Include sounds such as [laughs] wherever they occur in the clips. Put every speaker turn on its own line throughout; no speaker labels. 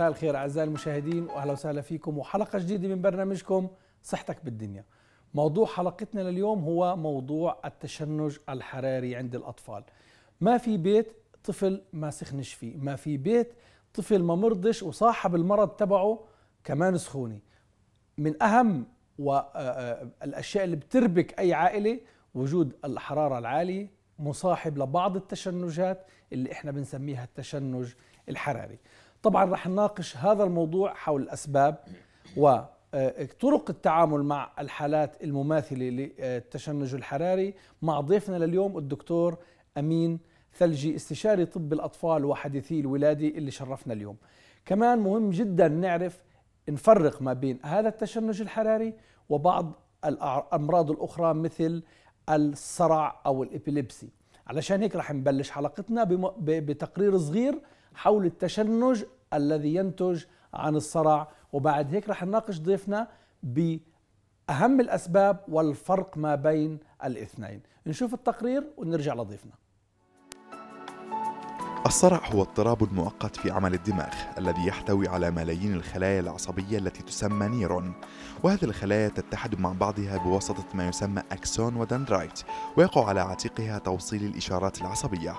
مساء الخير أعزائي المشاهدين وأهلا وسهلا فيكم وحلقة جديدة من برنامجكم صحتك بالدنيا موضوع حلقتنا لليوم هو موضوع التشنج الحراري عند الأطفال ما في بيت طفل ما سخنش فيه ما في بيت طفل ما مرضش وصاحب المرض تبعه كمان سخوني من أهم والأشياء آه، آه، اللي بتربك أي عائلة وجود الحرارة العالية مصاحب لبعض التشنجات اللي احنا بنسميها التشنج الحراري طبعا رح نناقش هذا الموضوع حول الأسباب وطرق آه، التعامل مع الحالات المماثلة للتشنج الحراري مع ضيفنا لليوم الدكتور أمين ثلجي استشاري طب الأطفال وحديثي الولاده اللي شرفنا اليوم كمان مهم جدا نعرف نفرق ما بين هذا التشنج الحراري وبعض الأمراض الأخرى مثل الصرع أو الإبيليبسي علشان هيك رح نبلش حلقتنا بتقرير صغير حول التشنج الذي ينتج عن الصرع وبعد هيك رح نناقش ضيفنا بأهم الأسباب والفرق ما بين الاثنين نشوف التقرير ونرجع لضيفنا الصرع هو اضطراب مؤقت في عمل الدماغ الذي يحتوي على ملايين الخلايا العصبية التي تسمى نيرون وهذه الخلايا تتحد مع بعضها بواسطة ما يسمى أكسون ودندرايت ويقع على عاتقها توصيل الإشارات العصبية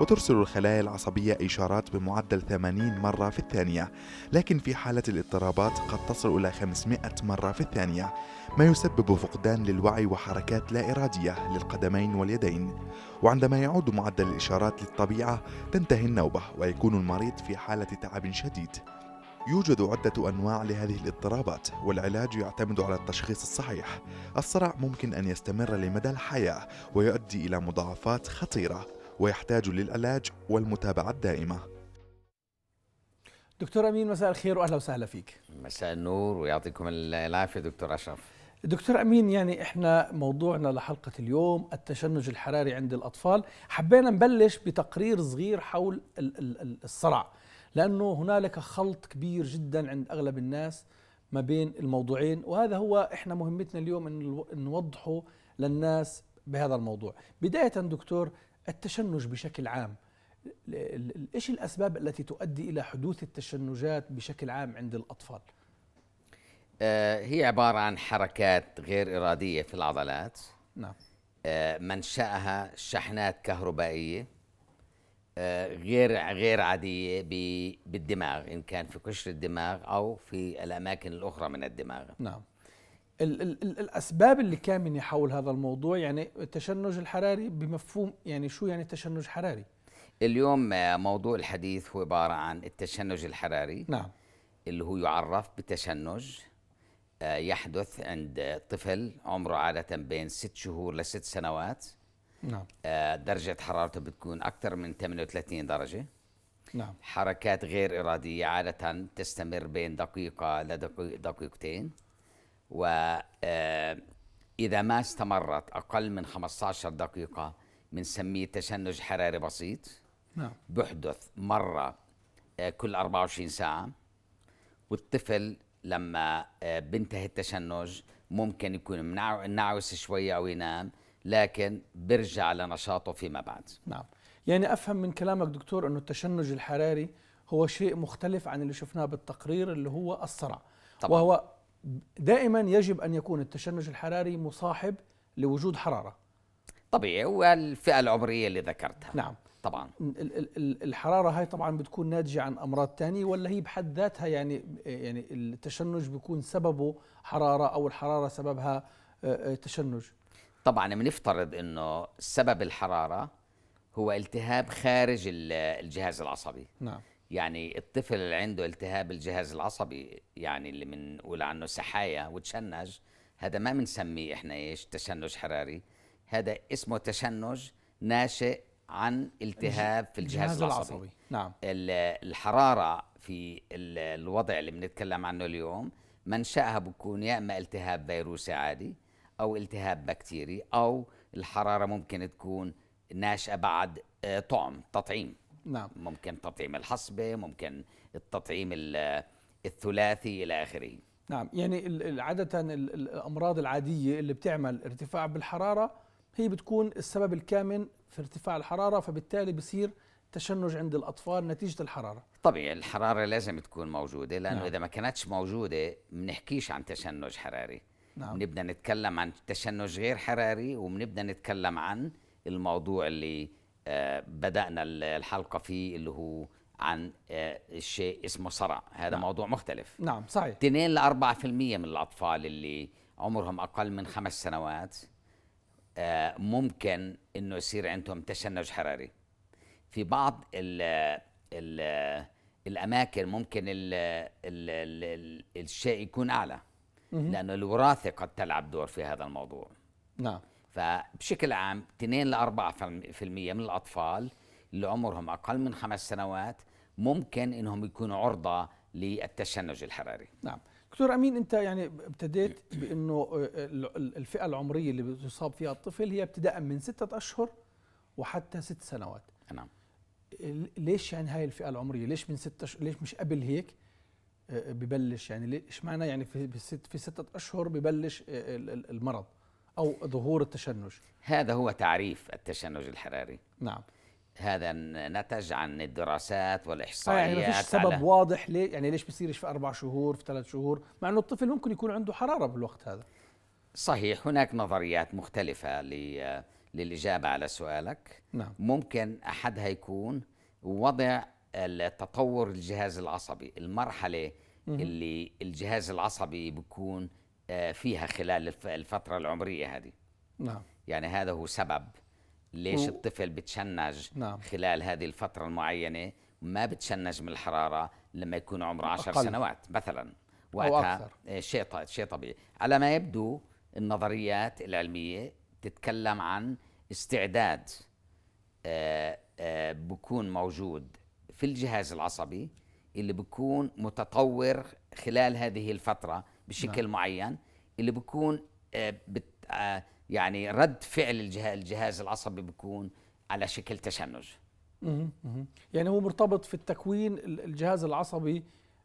وترسل الخلايا العصبية إشارات بمعدل 80 مرة في الثانية لكن في حالة الاضطرابات قد تصل إلى 500 مرة في الثانية ما يسبب فقدان للوعي وحركات لا إرادية للقدمين واليدين وعندما يعود معدل الإشارات للطبيعة تنتهي النوبة ويكون المريض في حالة تعب شديد. يوجد عدة أنواع لهذه الاضطرابات والعلاج يعتمد على التشخيص الصحيح. الصرع ممكن أن يستمر لمدى الحياة ويؤدي إلى مضاعفات خطيرة ويحتاج للعلاج والمتابعة الدائمة. دكتور أمين مساء الخير وأهلا وسهلا فيك. مساء النور
ويعطيكم العافية دكتور أشرف.
دكتور امين يعني احنا موضوعنا لحلقه اليوم التشنج الحراري عند الاطفال حبينا نبلش بتقرير صغير حول الصرع لانه هنالك خلط كبير جدا عند اغلب الناس ما بين الموضوعين وهذا هو احنا مهمتنا اليوم ان نوضحه للناس بهذا الموضوع بدايه دكتور التشنج بشكل عام ايش الاسباب التي تؤدي الى حدوث التشنجات بشكل عام عند الاطفال
آه، هي عبارة عن حركات غير إرادية في العضلات نعم آه، منشأها شحنات كهربائية آه، غير غير عادية بالدماغ إن كان في قشر الدماغ أو في الأماكن الأخرى من الدماغ
نعم ال ال الأسباب اللي كامنة حول هذا الموضوع يعني التشنج الحراري بمفهوم يعني شو يعني تشنج حراري؟
اليوم موضوع الحديث هو عبارة عن التشنج الحراري نعم اللي هو يعرف بتشنج يحدث عند طفل عمره عادة بين ست شهور لست سنوات نعم آه، درجة حرارته بتكون أكثر من 38 درجة نعم حركات غير إرادية عادة تستمر بين دقيقة لدقيقتين وإذا آه، ما استمرت أقل من 15 دقيقة بنسميه تشنج حراري بسيط نعم بحدث مرة آه، كل 24 ساعة والطفل لما آه، بينتهي التشنج ممكن يكون منعوس شوية أو ينام لكن برجع لنشاطه فيما بعد نعم
يعني أفهم من كلامك دكتور أنه التشنج الحراري هو شيء مختلف عن اللي شفناه بالتقرير اللي هو الصرع طبعا. وهو دائما يجب أن يكون التشنج الحراري مصاحب لوجود حرارة
طبيعي والفئة العمرية اللي ذكرتها نعم
طبعا الحراره هاي طبعا بتكون ناتجه عن امراض تانية ولا هي بحد ذاتها يعني يعني التشنج بيكون سببه حراره او الحراره سببها آه، آه، تشنج
طبعا بنفترض انه سبب الحراره هو التهاب خارج الجهاز العصبي نعم يعني الطفل اللي عنده التهاب الجهاز العصبي يعني اللي بنقول عنه سحايا وتشنج هذا ما بنسميه احنا ايش تشنج حراري هذا اسمه تشنج ناشئ عن التهاب في الجهاز العصبي, العصبي. نعم الحرارة في الوضع اللي بنتكلم عنه اليوم منشأها بكون يا إما التهاب فيروسي عادي أو التهاب بكتيري أو الحرارة ممكن تكون ناشئة بعد آه، طعم تطعيم نعم ممكن تطعيم الحصبة ممكن التطعيم الثلاثي إلى آخره
نعم يعني عادة الأمراض العادية اللي بتعمل ارتفاع بالحرارة هي بتكون السبب الكامن في ارتفاع الحراره فبالتالي بصير تشنج عند الاطفال نتيجه الحراره
طبيعي الحراره لازم تكون موجوده لانه نعم. اذا ما كانتش موجوده بنحكيش عن تشنج حراري نعم. بنبدا نتكلم عن تشنج غير حراري وبنبدا نتكلم عن الموضوع اللي آه، بدانا الحلقه فيه اللي هو عن آه، الشيء اسمه صرع هذا نعم. موضوع مختلف نعم صحيح 2 ل 4% من الاطفال اللي عمرهم اقل من خمس سنوات آه، ممكن انه يصير عندهم تشنج حراري في بعض ال ال الاماكن ممكن الـ الـ الـ الشيء يكون اعلى لانه الوراثه قد تلعب دور في هذا الموضوع نعم فبشكل عام 2 ل 4% من الاطفال اللي عمرهم اقل من خمس سنوات ممكن انهم يكونوا عرضه للتشنج الحراري
نعم دكتور امين انت يعني ابتديت [coughs] بانه آه، الفئه العمريه اللي بتصاب فيها الطفل هي ابتداء من ستة اشهر وحتى ست سنوات نعم ليش يعني هاي الفئه العمريه ليش من ستة اشهر ليش مش قبل هيك آه، آه، ببلش يعني ليش معنى يعني في ست في ستة اشهر ببلش المرض او ظهور التشنج
هذا هو تعريف التشنج الحراري نعم هذا نتج عن الدراسات آه، يعني والاحصائيات يعني مفيش سبب
واضح ليه يعني ليش بصيرش في اربع شهور في ثلاث شهور مع انه الطفل ممكن يكون عنده حراره بالوقت هذا
صحيح هناك نظريات مختلفه للاجابه على سؤالك نعم. ممكن احدها يكون وضع التطور الجهاز العصبي المرحله مم. اللي الجهاز العصبي بيكون آه، فيها خلال الفتره العمريه هذه نعم يعني هذا هو سبب ليش و... الطفل بتشنج نعم. خلال هذه الفترة المعينة ما بتشنج من الحرارة لما يكون عمره عشر أقل. سنوات مثلا وقتها إيه، شيء شيء طبيعي على ما يبدو النظريات العلمية تتكلم عن استعداد آه، آه، بكون موجود في الجهاز العصبي اللي بكون متطور خلال هذه الفترة بشكل نعم. معين اللي بكون آه، بت يعني رد فعل الجهاز, الجهاز العصبي بيكون على شكل تشنج
يعني هو مرتبط في التكوين الجهاز العصبي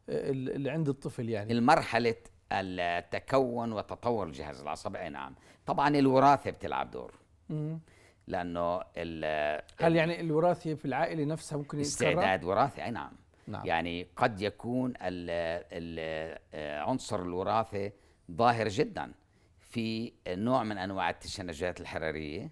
آه، اللي عند الطفل يعني
المرحلة التكون وتطور الجهاز العصبي نعم طبعا الوراثة بتلعب دور لانه هل يعني
الوراثه في العائله نفسها ممكن يتسرب؟ استعداد
وراثي اي نعم. نعم يعني قد يكون ال ال آه، عنصر الوراثه ظاهر جدا في نوع من انواع التشنجات الحراريه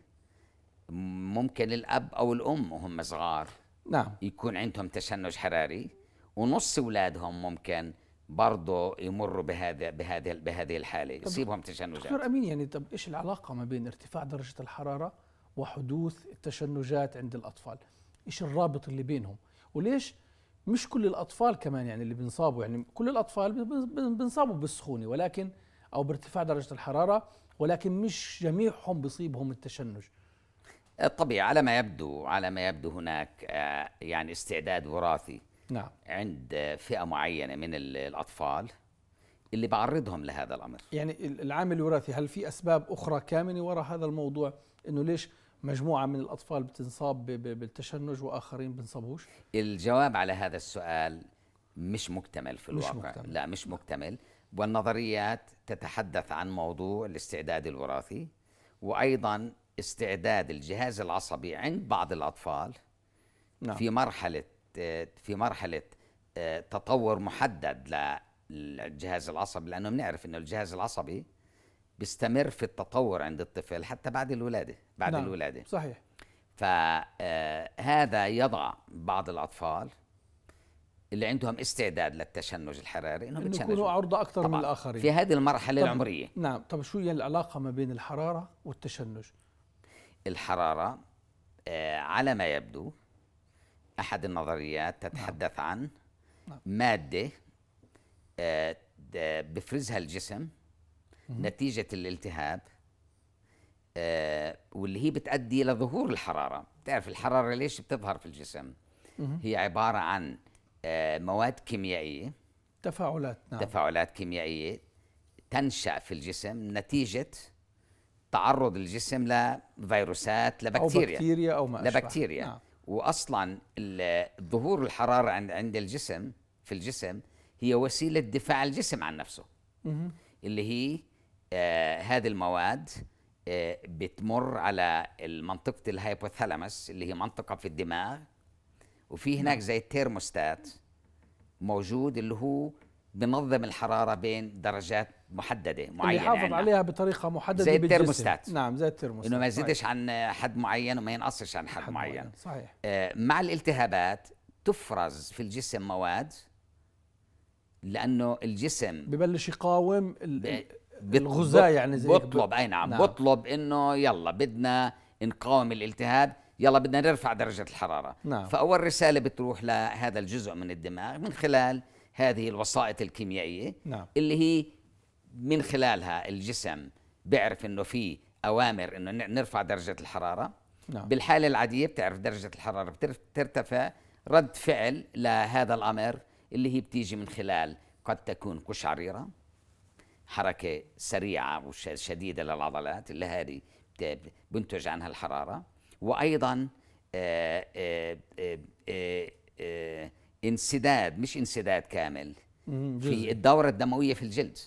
ممكن الاب او الام وهم صغار نعم يكون عندهم تشنج حراري ونص اولادهم ممكن برضه يمروا بهذا بهذه بهذه الحاله يصيبهم تشنجات دكتور امين
يعني طب ايش العلاقه ما بين ارتفاع درجه الحراره وحدوث التشنجات عند الاطفال ايش الرابط اللي بينهم وليش مش كل الاطفال كمان يعني اللي بينصابوا يعني كل الاطفال بينصابوا بالسخونه ولكن او بارتفاع درجه الحراره ولكن مش جميعهم بيصيبهم التشنج
آه، طبيعي على ما يبدو على ما يبدو هناك آه، يعني استعداد وراثي نعم عند فئه معينه من الاطفال اللي بعرضهم لهذا الامر
يعني العامل الوراثي هل في اسباب اخرى كامنه وراء هذا الموضوع انه ليش مجموعه من الاطفال بتنصاب بالتشنج واخرين بنصابوش
الجواب على هذا السؤال مش مكتمل في الواقع مش مكتمل. لا مش مكتمل والنظريات تتحدث عن موضوع الاستعداد الوراثي وايضا استعداد الجهاز العصبي عند بعض الاطفال نعم. في مرحله في مرحله آه، تطور محدد للجهاز العصبي لانه بنعرف انه الجهاز العصبي بيستمر في التطور عند الطفل حتى بعد الولاده بعد نعم. الولاده صحيح فهذا آه، يضع بعض الاطفال اللي عندهم استعداد للتشنج الحراري انهم يكونوا عرضه اكثر من الاخرين في هذه المرحله طب العمريه
نعم طب شو هي العلاقه ما بين الحراره والتشنج
الحراره آه على ما يبدو احد النظريات تتحدث نعم. عن نعم. ماده آه بفرزها الجسم مم. نتيجه الالتهاب آه واللي هي بتؤدي الى ظهور الحراره بتعرف الحراره ليش بتظهر في الجسم مم. هي عباره عن آه، مواد كيميائيه
تفاعلات نعم
تفاعلات كيميائيه تنشا في الجسم نتيجه تعرض الجسم لفيروسات لبكتيريا او بكتيريا او ما لبكتيريا نعم. واصلا ظهور الحراره عند عند الجسم في الجسم هي وسيله دفاع الجسم عن نفسه مه. اللي هي آه هذه المواد آه بتمر على منطقه الهايبوثالاموس اللي هي منطقه في الدماغ وفي هناك نعم. زي التيرموستات موجود اللي هو بنظم الحراره بين درجات محدده معينه اللي يحافظ يعني. عليها
بطريقه محدده زي الترموستات نعم زي الترموستات انه ما طيب. يزيدش
عن حد معين وما ينقصش عن حد, حد معين. معين صحيح آه مع الالتهابات تفرز في الجسم مواد لانه الجسم ببلش يقاوم
الغذاء يعني زي بطلب اي
نعم, نعم بطلب انه يلا بدنا نقاوم الالتهاب يلا بدنا نرفع درجة الحرارة نعم. فأول رسالة بتروح لهذا الجزء من الدماغ من خلال هذه الوسائط الكيميائية نعم. اللي هي من خلالها الجسم بيعرف انه في اوامر انه نرفع درجة الحرارة نعم. بالحالة العادية بتعرف درجة الحرارة بترتفع رد فعل لهذا الأمر اللي هي بتيجي من خلال قد تكون قشعريرة حركة سريعة وشديدة للعضلات اللي هذه بنتج عنها الحرارة وايضا آه، آه، آه، انسداد مش انسداد كامل في الدورة الدموية في الجلد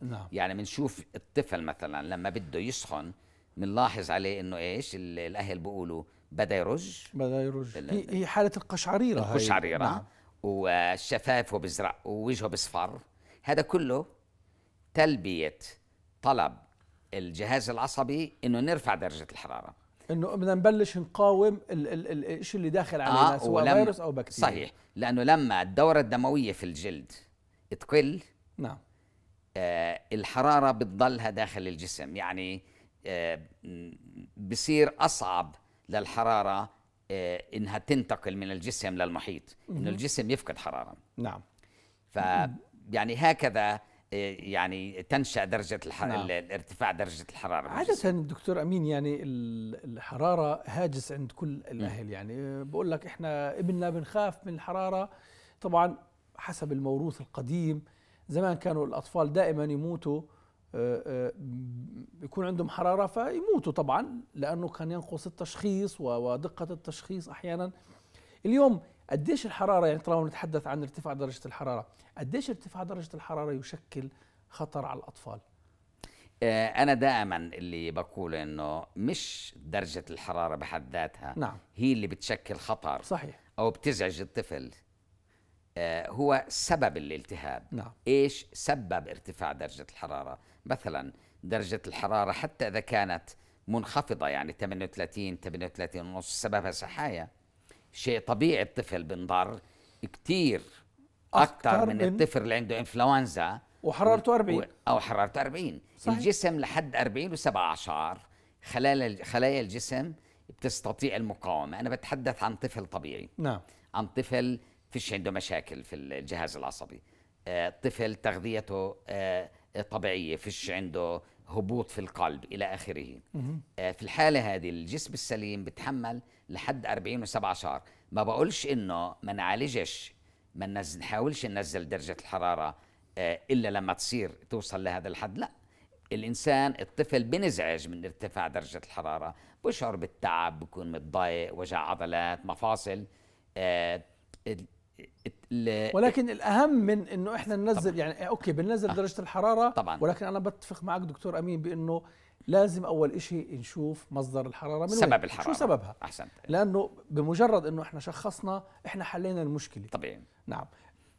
نعم يعني بنشوف الطفل مثلا لما بده يسخن بنلاحظ عليه انه ايش الاهل بيقولوا بدا يرج
بدا يرج هي حالة القشعريرة القشعريرة نعم.
والشفاف وبزرق ووجهه بصفر هذا كله تلبية طلب الجهاز العصبي انه نرفع درجة الحرارة
انه بدنا نبلش نقاوم الشيء اللي داخل علينا آه سواء فيروس او بكتيريا صحيح
لانه لما الدوره الدمويه في الجلد تقل نعم آه الحراره بتضلها داخل الجسم يعني آه بصير اصعب للحراره آه انها تنتقل من الجسم للمحيط انه الجسم يفقد حراره نعم ف يعني هكذا إيه، يعني تنشا درجه الح... نعم. ارتفاع درجه الحراره عاده
دكتور امين يعني الحراره هاجس عند كل نعم. الاهل يعني بقول لك احنا ابننا بنخاف من الحراره طبعا حسب الموروث القديم زمان كانوا الاطفال دائما يموتوا آه، آه، يكون عندهم حراره فيموتوا طبعا لانه كان ينقص التشخيص ودقه التشخيص احيانا اليوم قديش الحراره يعني طالما نتحدث عن ارتفاع درجه الحراره قديش ارتفاع درجه الحراره يشكل خطر على الاطفال
آه، انا دائما اللي بقوله انه مش درجه الحراره بحد ذاتها نعم. هي اللي بتشكل خطر صحيح او بتزعج الطفل آه، هو سبب الالتهاب نعم. ايش سبب ارتفاع درجه الحراره مثلا درجه الحراره حتى اذا كانت منخفضه يعني 38 38 ونص سببها سحايا شيء طبيعي الطفل بنضر كثير اكثر من, من الطفل اللي عنده انفلونزا وحرارته 40 او حرارته 40 صحيح. الجسم لحد 40 و7 اعشار خلايا خلايا الجسم بتستطيع المقاومه انا بتحدث عن طفل طبيعي نعم عن طفل فيش عنده مشاكل في الجهاز العصبي آه، طفل تغذيته آه، طبيعيه فيش عنده هبوط في القلب الى اخره آه، في الحاله هذه الجسم السليم بتحمل لحد 40 و7 شهر ما بقولش انه ما نعالجش ما نحاولش ننزل درجه الحراره آه، الا لما تصير توصل لهذا الحد لا الانسان الطفل بنزعج من ارتفاع درجه الحراره بشعر بالتعب بكون متضايق وجع عضلات مفاصل آه، ولكن
الاهم من انه احنا ننزل طبعًا. يعني اوكي بننزل آه. درجه الحراره طبعا ولكن انا بتفق معك دكتور امين بانه لازم اول إشي نشوف مصدر الحراره من سبب الحراره شو سببها احسنت لانه بمجرد انه احنا شخصنا احنا حلينا المشكله طبيعي نعم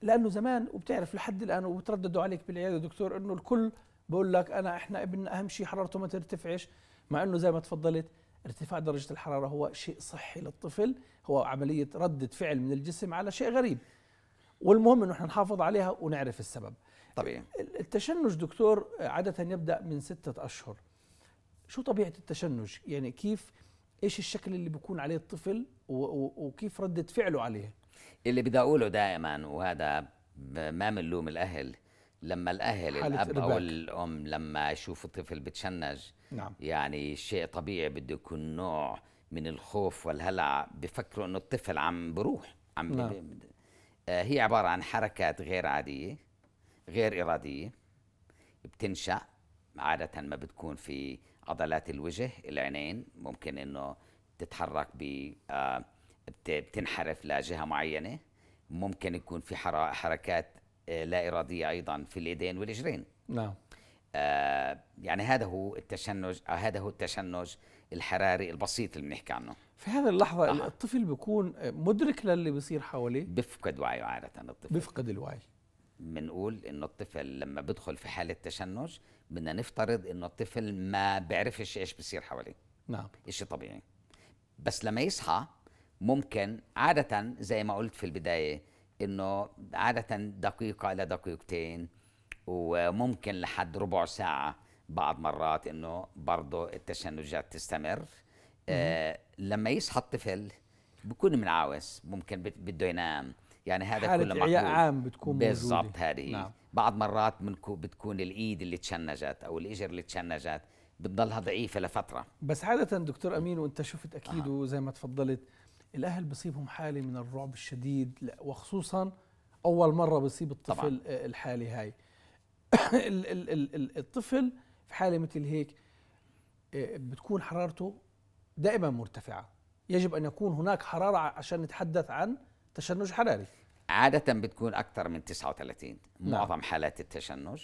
لانه زمان وبتعرف لحد الان وبترددوا عليك بالعياده دكتور انه الكل بقول لك انا احنا ابننا اهم شيء حرارته ما ترتفعش مع انه زي ما تفضلت ارتفاع درجه الحراره هو شيء صحي للطفل هو عمليه رده فعل من الجسم على شيء غريب والمهم انه احنا نحافظ عليها ونعرف السبب طبيعي التشنج دكتور عاده يبدا من ستة اشهر شو طبيعه التشنج يعني كيف ايش الشكل اللي بيكون عليه الطفل وكيف رده فعله عليه
اللي بدي اقوله دائما وهذا ما بنلوم الاهل لما الاهل الاب او الام لما يشوفوا الطفل بتشنج نعم. يعني شيء طبيعي بده يكون نوع من الخوف والهلع بفكروا انه الطفل عم بروح عم نعم. بي... آه هي عباره عن حركات غير عاديه غير اراديه بتنشا عاده ما بتكون في عضلات الوجه العينين ممكن انه تتحرك ب آه، بتنحرف لجهه معينه ممكن يكون في حركات آه، لا اراديه ايضا في اليدين والرجلين نعم آه يعني هذا هو التشنج آه هذا هو التشنج الحراري البسيط اللي بنحكي عنه
في هذه اللحظة آه. الطفل بيكون
مدرك للي بيصير حواليه بيفقد وعيه عادة الطفل بيفقد الوعي بنقول انه الطفل لما بيدخل في حالة تشنج بدنا نفترض انه الطفل ما بيعرفش ايش بصير حواليه نعم شيء طبيعي بس لما يصحى ممكن عادة زي ما قلت في البداية انه عادة دقيقة الى دقيقتين وممكن لحد ربع ساعة بعض مرات انه برضه التشنجات تستمر آه لما يصحى الطفل بكون منعوس ممكن بده ينام يعني هذا كله معقول عام بتكون بالضبط هذه نعم. بعض مرات منكو بتكون الايد اللي تشنجت او الاجر اللي تشنجت بتضلها ضعيفه لفتره
بس عاده دكتور امين وانت شفت اكيد آه. وزي ما تفضلت الاهل بصيبهم حاله من الرعب الشديد وخصوصا اول مره بصيب الطفل طبعا. آه، الحاله هاي [coughs] الطفل في حاله مثل هيك آه، بتكون حرارته دائما مرتفعه يجب ان يكون هناك حراره عشان نتحدث عن تشنج حراري
عادة بتكون أكثر من 39 نعم. معظم حالات التشنج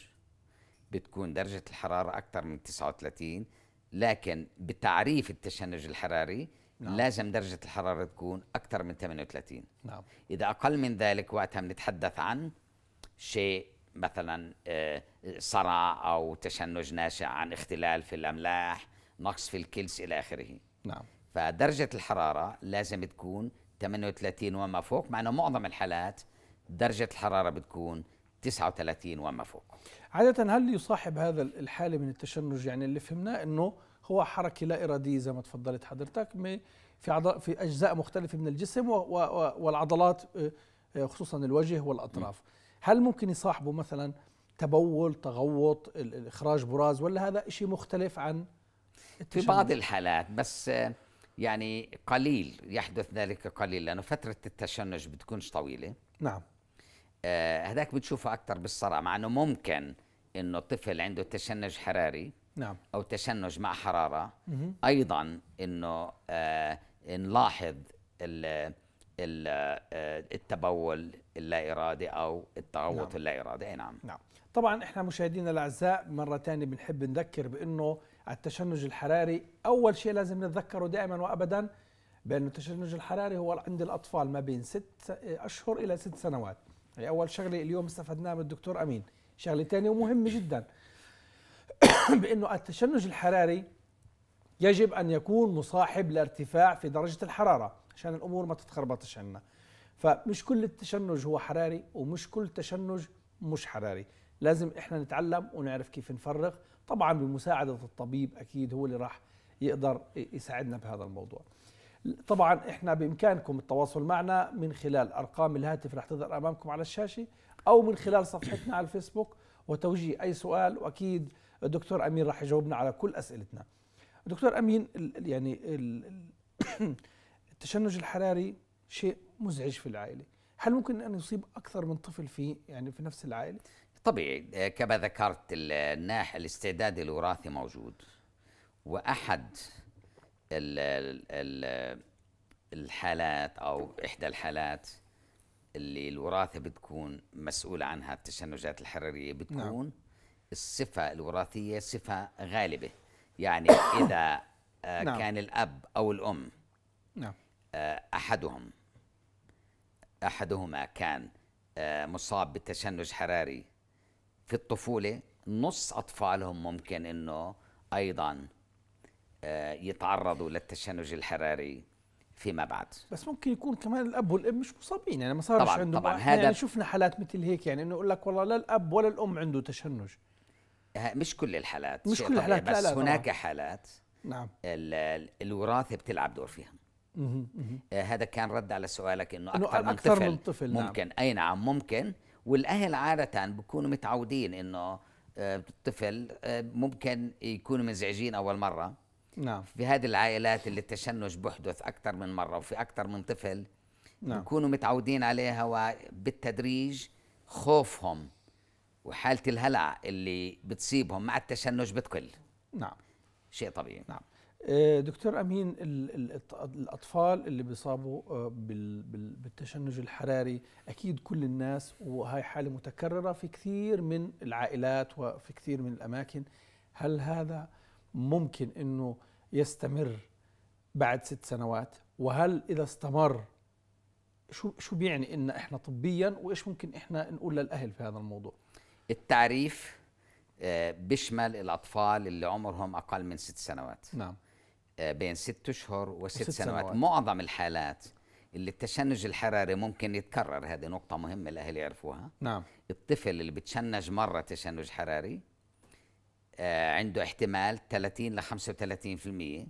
بتكون درجة الحرارة أكثر من 39 لكن بتعريف التشنج الحراري نعم. لازم درجة الحرارة تكون أكثر من 38 نعم. إذا أقل من ذلك وقتها بنتحدث عن شيء مثلا آه، صرع أو تشنج ناشئ عن اختلال في الأملاح نقص في الكلس إلى آخره نعم فدرجة الحرارة لازم تكون 38 وما فوق مع انه معظم الحالات درجه الحراره بتكون 39 وما فوق
عادة هل يصاحب هذا الحالة من التشنج يعني اللي فهمناه انه هو حركة لا إرادية زي ما تفضلت حضرتك في اعضاء في أجزاء مختلفة من الجسم والعضلات خصوصا الوجه والأطراف هل ممكن يصاحبه مثلا تبول تغوط إخراج براز ولا هذا شيء مختلف عن
التشنج؟ في بعض الحالات بس يعني قليل يحدث ذلك قليل لأنه فترة التشنج بتكونش طويلة نعم آه، هذاك بتشوفه أكثر بالصرع مع أنه ممكن أنه طفل عنده تشنج حراري نعم أو تشنج مع حرارة مه. أيضا أنه آه نلاحظ ال ال آه، التبول اللا إرادي أو التغوط نعم. اللا إرادي نعم
نعم طبعا احنا مشاهدينا الأعزاء مرة ثانية بنحب نذكر بأنه التشنج الحراري أول شيء لازم نتذكره دائما وأبدا بأن التشنج الحراري هو عند الأطفال ما بين ست أشهر إلى ست سنوات هي يعني أول شغلة اليوم استفدناها من الدكتور أمين شغلة ثانية ومهمة جدا [coughs] بأنه التشنج الحراري يجب أن يكون مصاحب لارتفاع في درجة الحرارة عشان الأمور ما تتخربطش عندنا فمش كل التشنج هو حراري ومش كل تشنج مش حراري لازم إحنا نتعلم ونعرف كيف نفرغ طبعا بمساعدة الطبيب أكيد هو اللي راح يقدر يساعدنا بهذا الموضوع طبعا احنا بامكانكم التواصل معنا من خلال ارقام الهاتف راح تظهر امامكم على الشاشه او من خلال صفحتنا على الفيسبوك وتوجيه اي سؤال واكيد الدكتور امين راح يجاوبنا على كل اسئلتنا. دكتور امين يعني [coughs] التشنج الحراري شيء مزعج في العائله، هل ممكن ان يصيب اكثر من طفل في يعني في نفس العائله؟
طبيعي آه، كما ذكرت الناح الاستعداد الوراثي موجود واحد الحالات او احدى الحالات اللي الوراثه بتكون مسؤوله عنها التشنجات الحراريه بتكون نعم. الصفه الوراثيه صفه غالبه يعني [coughs] اذا آه، نعم. كان الاب او الام نعم. آه، احدهم احدهما كان مصاب بتشنج حراري في الطفولة نص أطفالهم ممكن أنه أيضا آه، يتعرضوا للتشنج الحراري فيما بعد
بس ممكن يكون كمان الاب والام مش مصابين يعني ما صارش طبعًا عندهم طبعا هذا يعني شفنا حالات مثل هيك يعني انه يقول لك والله لا الاب ولا الام عنده تشنج
مش كل الحالات مش كل الحالات بس لا لا هناك طبعا. حالات نعم الوراثه بتلعب دور فيها آه، هذا كان رد على سؤالك انه اكثر, أكثر من طفل, من طفل نعم. ممكن نعم. اي نعم ممكن والاهل عاده بيكونوا متعودين انه آه، الطفل آه، ممكن يكونوا مزعجين اول مره نعم في هذه العائلات اللي التشنج بحدث اكثر من مره وفي اكثر من طفل نعم بيكونوا متعودين عليها وبالتدريج خوفهم وحاله الهلع اللي بتصيبهم مع التشنج بتقل نعم شيء طبيعي
نعم آه، دكتور امين الاطفال اللي بيصابوا آه، بالتشنج الحراري اكيد كل الناس وهي حاله متكرره في كثير من العائلات وفي كثير من الاماكن هل هذا ممكن انه يستمر بعد ست سنوات وهل اذا استمر شو شو بيعني ان احنا طبيا وايش ممكن احنا نقول للاهل في هذا الموضوع
التعريف آه، بيشمل الاطفال اللي عمرهم اقل من ست سنوات نعم آه، بين ست اشهر وست ست سنوات. سنوات معظم الحالات اللي التشنج الحراري ممكن يتكرر هذه نقطة مهمة الأهل يعرفوها نعم الطفل اللي بتشنج مرة تشنج حراري آه، عنده احتمال 30 ل 35%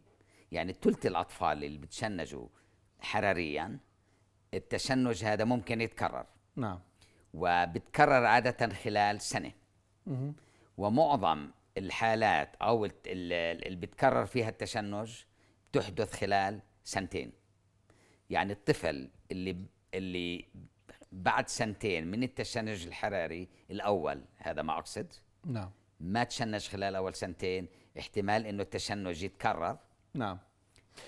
يعني ثلث الأطفال اللي بتشنجوا حراريا التشنج هذا ممكن يتكرر نعم وبتكرر عادة خلال سنة مه. ومعظم الحالات او اللي بتكرر فيها التشنج بتحدث خلال سنتين يعني الطفل اللي اللي بعد سنتين من التشنج الحراري الاول هذا ما اقصد نعم ما تشنج خلال اول سنتين احتمال انه التشنج يتكرر نعم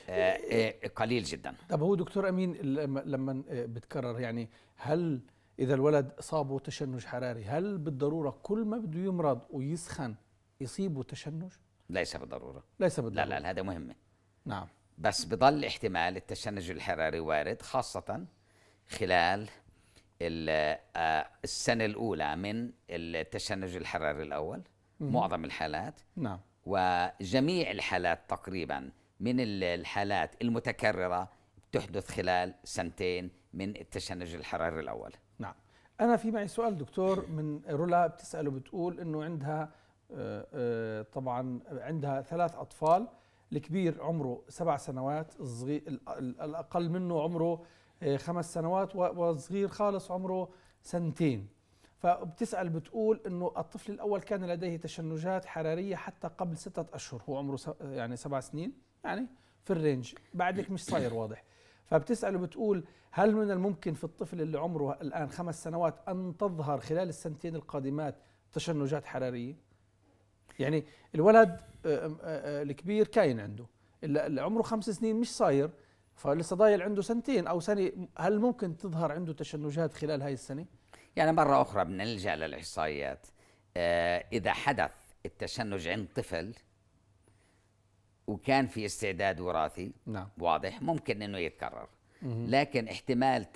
آه, آه، قليل جدا
طب هو دكتور امين لما, لما بتكرر يعني هل اذا الولد صابه تشنج حراري هل بالضروره كل ما بده يمرض ويسخن يصيبه تشنج؟
ليس بالضرورة ليس بالضرورة لا لا هذا مهمة نعم بس بضل احتمال التشنج الحراري وارد خاصة خلال آه، السنة الأولى من التشنج الحراري الأول مم. معظم الحالات نعم وجميع الحالات تقريبا من الحالات المتكررة تحدث خلال سنتين من التشنج الحراري الأول
نعم أنا في معي سؤال دكتور من رولا بتسأله بتقول أنه عندها آه، آه، طبعا عندها ثلاث أطفال الكبير عمره سبع سنوات الصغير الأقل منه عمره آه، خمس سنوات والصغير خالص عمره سنتين فبتسأل بتقول أنه الطفل الأول كان لديه تشنجات حرارية حتى قبل ستة أشهر هو عمره يعني سبع سنين يعني في الرينج بعدك مش صاير واضح فبتسأل وبتقول هل من الممكن في الطفل اللي عمره الآن خمس سنوات أن تظهر خلال السنتين القادمات تشنجات حرارية؟ يعني الولد آه، آه، آه، الكبير كاين عنده اللي عمره خمس سنين مش صاير فلسه ضايل عنده سنتين او سنه هل ممكن تظهر عنده تشنجات خلال هاي السنه
يعني مره اخرى بنلجا للاحصائيات اذا حدث التشنج عند طفل وكان في استعداد وراثي نعم. واضح ممكن انه يتكرر مم. لكن احتمال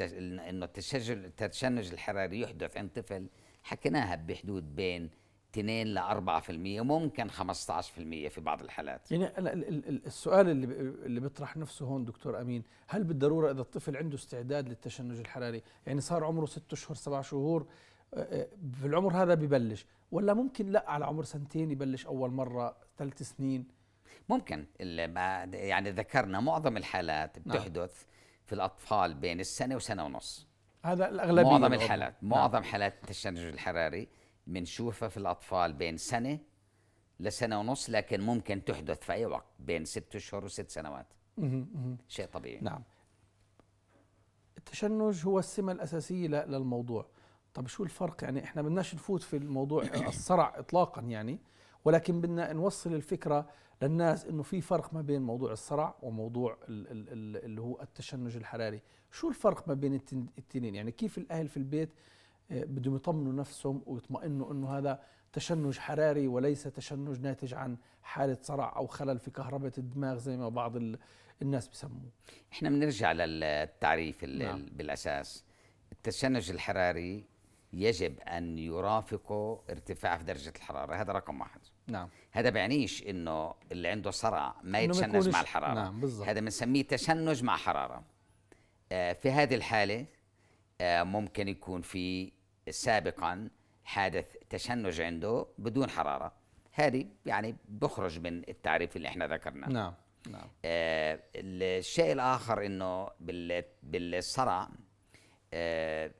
انه التشنج التشنج الحراري يحدث عند طفل حكيناها بحدود بين 2 ل 4% ممكن 15% في بعض الحالات
يعني أنا السؤال اللي اللي بيطرح نفسه هون دكتور امين هل بالضروره اذا الطفل عنده استعداد للتشنج الحراري يعني صار عمره 6 اشهر 7 شهور في العمر هذا ببلش ولا ممكن لا على عمر سنتين يبلش اول مره ثلاث سنين ممكن
يعني ذكرنا معظم الحالات نعم. بتحدث نعم. في الاطفال بين السنه وسنه ونص
هذا الاغلبيه معظم الحالات نعم. معظم
حالات التشنج الحراري بنشوفها في الأطفال بين سنة لسنة ونص لكن ممكن تحدث في أي وقت بين ست أشهر وست سنوات شيء طبيعي نعم
التشنج هو السمة الأساسية للموضوع طب شو الفرق يعني احنا بدناش نفوت في الموضوع [coughs] الصرع اطلاقا يعني ولكن بدنا نوصل الفكره للناس انه في فرق ما بين موضوع الصرع وموضوع اللي هو التشنج الحراري شو الفرق ما بين التنين يعني كيف الاهل في البيت بدهم يطمنوا نفسهم ويطمئنوا انه هذا تشنج حراري وليس تشنج ناتج عن حاله صرع او خلل في كهرباء الدماغ زي ما بعض الناس بسموه
احنا بنرجع للتعريف نعم. بالاساس التشنج الحراري يجب ان يرافقه ارتفاع في درجه الحراره هذا رقم واحد نعم هذا بيعنيش انه اللي عنده صرع ما يتشنج مع الحراره نعم هذا بنسميه تشنج مع حراره آه في هذه الحاله آه، ممكن يكون في سابقا حادث تشنج عنده بدون حراره هذه يعني بخرج من التعريف اللي احنا ذكرناه نعم نعم آه الشيء الاخر انه بالصرع آه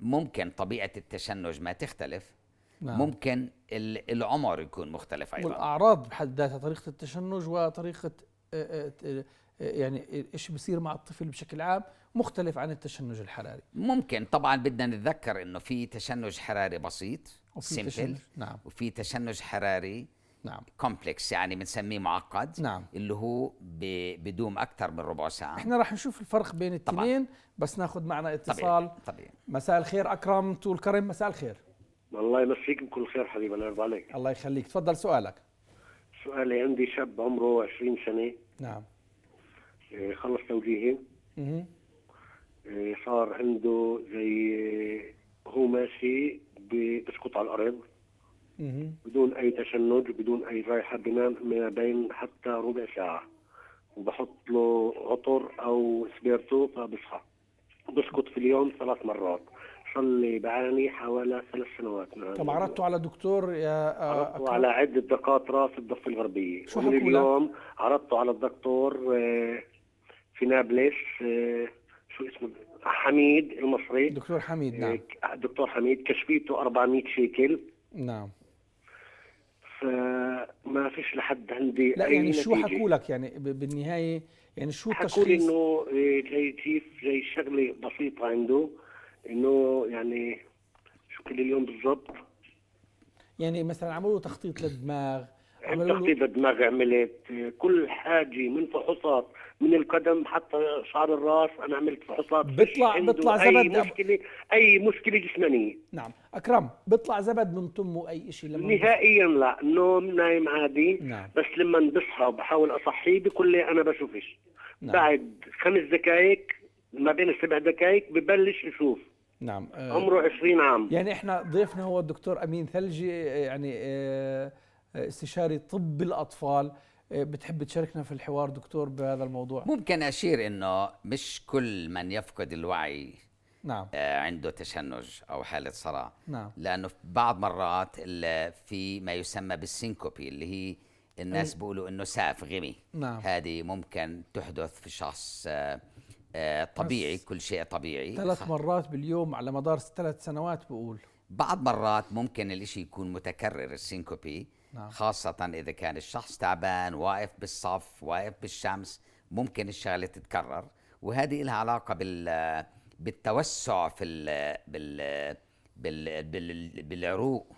ممكن طبيعه التشنج ما تختلف نعم. ممكن العمر يكون مختلف ايضا
والاعراض بحد ذاتها طريقه التشنج وطريقه آه، آه، يعني ايش بصير مع الطفل بشكل عام مختلف عن التشنج الحراري
ممكن طبعا بدنا نتذكر انه في تشنج حراري بسيط وفي تشنج نعم وفي تشنج حراري نعم كومبلكس يعني بنسميه معقد نعم اللي هو بدوم اكثر من ربع ساعه احنا
راح نشوف الفرق بين الاثنين بس ناخذ معنا اتصال طبيعي. طبيعي. مساء الخير اكرم طول كرم مساء الخير
الله يمسيك بكل خير حبيبي الله يرضى عليك
الله يخليك تفضل سؤالك
سؤالي عندي شاب عمره 20 سنه نعم إيه، خلص توجيهي آه، صار عنده زي آه، هو ماشي بيسقط على الارض بدون اي تشنج بدون اي رايحه بنام ما بين حتى ربع ساعه وبحط له عطر او سبيرتو فبصحى بسقط في اليوم ثلاث مرات صار لي بعاني حوالي ثلاث سنوات طب عرضته
على دكتور يا آه، عرضته على
عده دكاتره في الضفه الغربيه شو اليوم عرضته على الدكتور في نابلس شو اسمه حميد المصري دكتور حميد نعم دكتور حميد كشفيته 400 شيكل نعم فما فيش لحد عندي لا يعني, يعني, يعني شو حكوا
لك يعني بالنهايه يعني شو التشخيص حكوا
لي انه جاي كيف جاي شغله بسيطه عنده انه يعني شو كل اليوم بالضبط
يعني مثلا عملوا تخطيط للدماغ تخطيط
الدماغ عملت كل حاجه من فحوصات من القدم حتى شعر الراس انا عملت فحوصات بيطلع بيطلع زبد اي مشكله اي مشكله جسمانيه نعم
اكرم بيطلع زبد من تمه اي شيء لما نهائيا
لا نوم نايم عادي نعم. بس لما بصحى وبحاول اصحيه بكل انا بشوفش نعم. بعد خمس دقائق ما بين السبع دقائق ببلش يشوف
نعم آه، عمره
20 عام يعني احنا
ضيفنا هو الدكتور امين ثلجي آه، يعني آه استشاري طب الأطفال آه، بتحب تشاركنا في الحوار دكتور بهذا الموضوع ممكن أشير
أنه مش كل من يفقد الوعي نعم آه، عنده تشنج او حاله صرع نعم لانه بعض مرات في ما يسمى بالسينكوبي اللي هي الناس أي... بيقولوا انه ساف غمي نعم هذه ممكن تحدث في شخص آه، طبيعي كل شيء طبيعي ثلاث
مرات باليوم على مدار ثلاث سنوات بقول
بعض مرات ممكن الاشي يكون متكرر السينكوبي نعم. خاصة إذا كان الشخص تعبان واقف بالصف واقف بالشمس ممكن الشغلة تتكرر وهذه لها علاقة بال بالتوسع في الـ بالـ بالـ بالـ بالعروق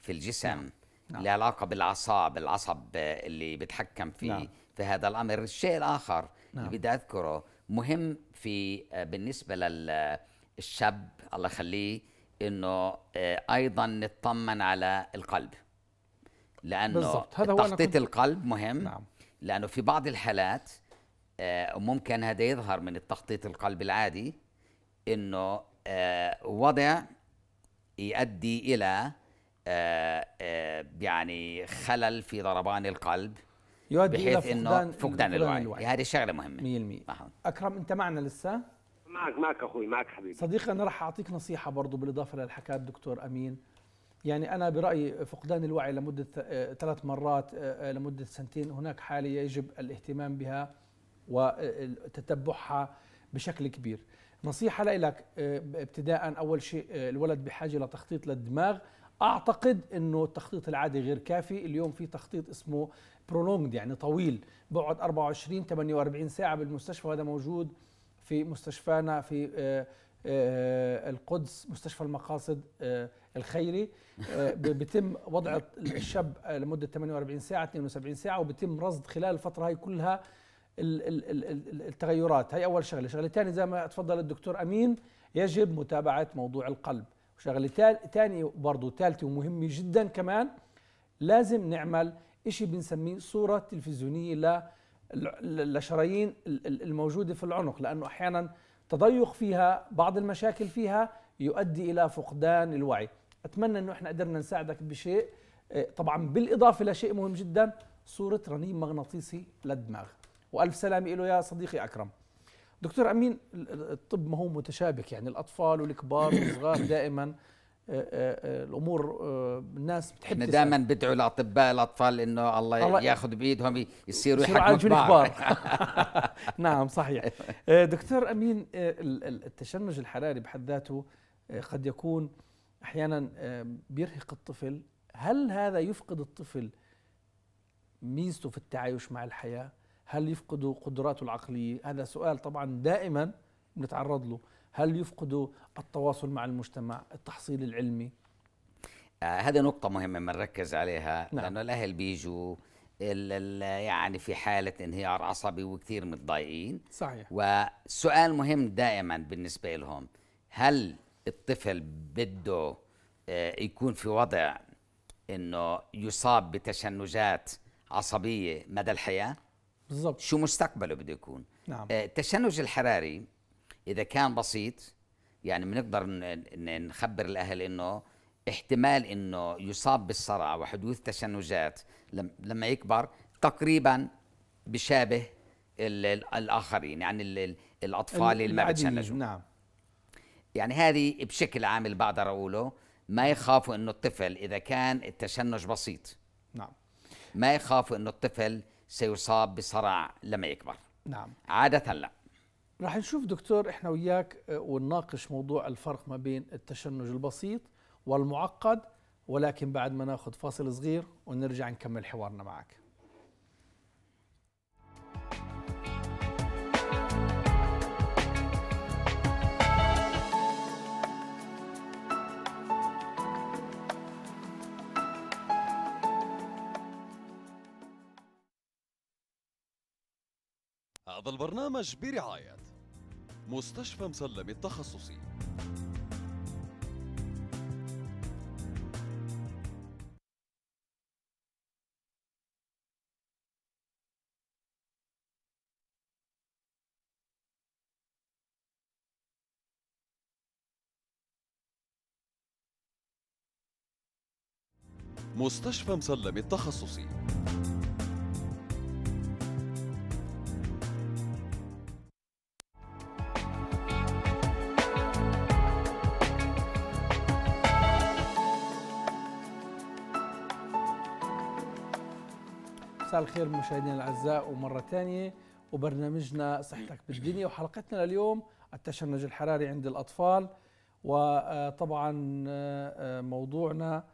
في الجسم نعم. نعم. له علاقة بالأعصاب العصب اللي بتحكم فيه نعم. في هذا الأمر الشيء الآخر نعم. اللي بدي أذكره مهم في بالنسبة للشاب الله يخليه انه آه، ايضا نطمن على القلب لانه هذا تخطيط القلب مهم نعم. لانه في بعض الحالات آه، ممكن هذا يظهر من التخطيط القلب العادي انه آه، وضع يؤدي الى آه، يعني خلل في ضربان القلب
يؤدي بحيث الى فقدان, فقدان الوعي. الوعي هذه
شغله مهمه 100%
نعم. اكرم انت معنا لسه
معك معك اخوي معك حبيبي صديقي
انا راح اعطيك نصيحه برضه بالاضافه للي حكاه الدكتور امين يعني أنا برأيي فقدان الوعي لمدة آه، ثلاث مرات آه، آه، لمدة سنتين هناك حالة يجب الاهتمام بها وتتبعها بشكل كبير نصيحة لك ابتداء أول شيء الولد بحاجة لتخطيط للدماغ أعتقد أنه التخطيط العادي غير كافي اليوم في تخطيط اسمه برولونجد يعني طويل بعد 24 48 ساعة بالمستشفى وهذا موجود في مستشفانا في آه، القدس مستشفى المقاصد آه، الخيري آه، بيتم وضع الشاب لمده 48 ساعه 72 ساعه وبيتم رصد خلال الفتره هاي كلها التغيرات هاي اول شغله شغله ثانيه زي ما تفضل الدكتور امين يجب متابعه موضوع القلب وشغله ثانيه برضه ثالثه ومهمه جدا كمان لازم نعمل شيء بنسميه صوره تلفزيونيه للشرايين الموجوده في العنق لانه احيانا تضيق فيها بعض المشاكل فيها يؤدي الى فقدان الوعي اتمنى انه احنا قدرنا نساعدك بشيء آه، طبعا بالاضافه لشيء مهم جدا صوره رنين مغناطيسي للدماغ والف سلامه له يا صديقي اكرم دكتور امين الطب ما هو متشابك يعني الاطفال والكبار والصغار دائما آه، آه، آه، الامور الناس بتحب دائما
بدعوا لاطباء الاطفال انه الله, الله ياخذ بايدهم يصيروا يحكموا كبار
[laughs]
[laughs] نعم صحيح
[laughs]
دكتور امين التشنج الحراري بحد ذاته قد يكون احيانا بيرهق الطفل هل هذا يفقد الطفل ميزته في التعايش مع الحياه هل يفقد قدراته العقليه هذا سؤال طبعا دائما بنتعرض له هل يفقدوا التواصل مع المجتمع التحصيل العلمي
آه هذه نقطة مهمة بنركز عليها نعم. لأنه الأهل بيجوا يعني في حالة انهيار عصبي وكثير متضايقين صحيح وسؤال مهم دائما بالنسبة لهم هل الطفل بده آه، يكون في وضع انه يصاب بتشنجات عصبية مدى الحياة؟ بالضبط شو مستقبله بده يكون؟ نعم التشنج آه، الحراري اذا كان بسيط يعني بنقدر نخبر الاهل انه احتمال انه يصاب بالصرع وحدوث تشنجات لما يكبر تقريبا بشابه الاخرين يعني الاطفال اللي ما بتشنجوا نعم يعني هذه بشكل عام اللي بقدر اقوله ما يخافوا انه الطفل اذا كان التشنج بسيط نعم ما يخافوا انه الطفل سيصاب بصرع لما يكبر نعم عاده لا
رح نشوف دكتور احنا وياك آه، ونناقش موضوع الفرق ما بين التشنج البسيط والمعقد ولكن بعد ما ناخذ فاصل صغير ونرجع نكمل حوارنا معك
هذا البرنامج برعاية
مستشفى مسلم التخصصي
مستشفى مسلم التخصصي
مساء الخير مشاهدينا الاعزاء ومره ثانيه وبرنامجنا صحتك بالدنيا وحلقتنا لليوم التشنج الحراري عند الاطفال وطبعا آه، آه، موضوعنا